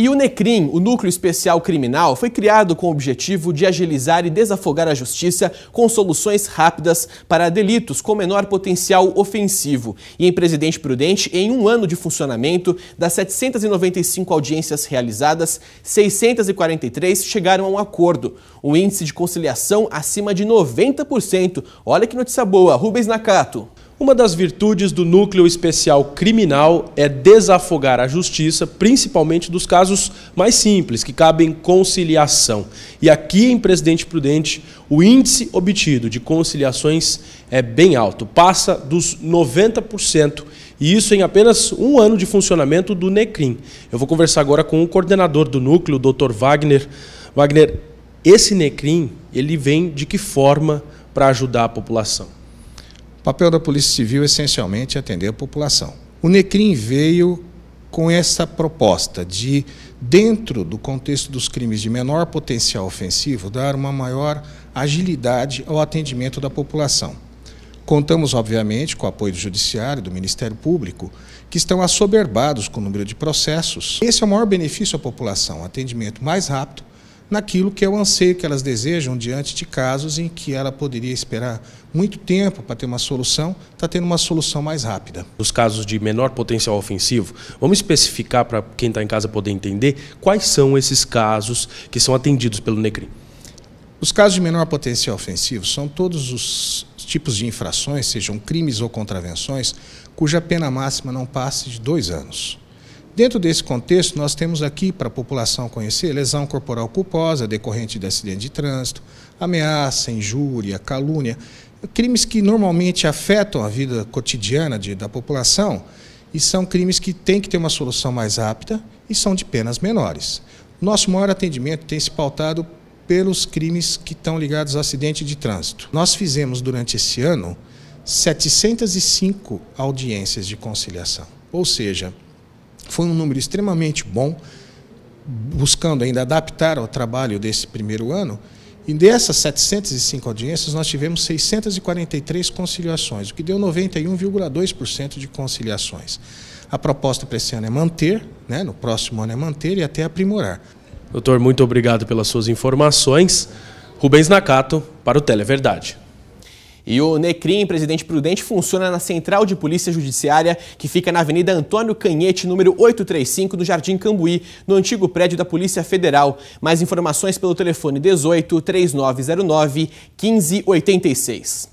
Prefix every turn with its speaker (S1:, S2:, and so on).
S1: E o NECRIM, o Núcleo Especial Criminal, foi criado com o objetivo de agilizar e desafogar a justiça com soluções rápidas para delitos com menor potencial ofensivo. E em Presidente Prudente, em um ano de funcionamento, das 795 audiências realizadas, 643 chegaram a um acordo. Um índice de conciliação acima de 90%. Olha que notícia boa, Rubens Nakato. Uma das virtudes
S2: do núcleo especial criminal é desafogar a justiça, principalmente dos casos mais simples, que cabem conciliação. E aqui em Presidente Prudente, o índice obtido de conciliações é bem alto, passa dos 90%, e isso em apenas um ano de funcionamento do NECRIM. Eu vou conversar agora com o coordenador do núcleo, o Dr. Wagner. Wagner, esse NECRIM, ele vem
S3: de que forma para ajudar a população? O papel da Polícia Civil essencialmente é atender a população. O NECRIM veio com essa proposta de, dentro do contexto dos crimes de menor potencial ofensivo, dar uma maior agilidade ao atendimento da população. Contamos, obviamente, com o apoio do Judiciário, do Ministério Público, que estão assoberbados com o número de processos. Esse é o maior benefício à população, atendimento mais rápido, naquilo que é o anseio que elas desejam diante de casos em que ela poderia esperar muito tempo para ter uma solução, está tendo uma solução mais rápida.
S2: os casos de menor potencial ofensivo, vamos especificar para quem está em casa poder entender
S3: quais são esses casos que são atendidos pelo NECRIM. Os casos de menor potencial ofensivo são todos os tipos de infrações, sejam crimes ou contravenções, cuja pena máxima não passe de dois anos. Dentro desse contexto, nós temos aqui para a população conhecer lesão corporal culposa decorrente de acidente de trânsito, ameaça, injúria, calúnia, crimes que normalmente afetam a vida cotidiana de, da população e são crimes que têm que ter uma solução mais rápida e são de penas menores. Nosso maior atendimento tem se pautado pelos crimes que estão ligados a acidente de trânsito. Nós fizemos durante esse ano 705 audiências de conciliação, ou seja, foi um número extremamente bom, buscando ainda adaptar ao trabalho desse primeiro ano. E dessas 705 audiências, nós tivemos 643 conciliações, o que deu 91,2% de conciliações. A proposta para esse ano é manter, né, no próximo ano é manter e até aprimorar. Doutor, muito obrigado pelas suas informações. Rubens Nakato,
S1: para o Televerdade. E o Necrim, presidente prudente, funciona na Central de Polícia Judiciária, que fica na Avenida Antônio Canhete, número 835, no Jardim Cambuí, no antigo prédio da Polícia Federal. Mais informações pelo telefone 18 3909 1586.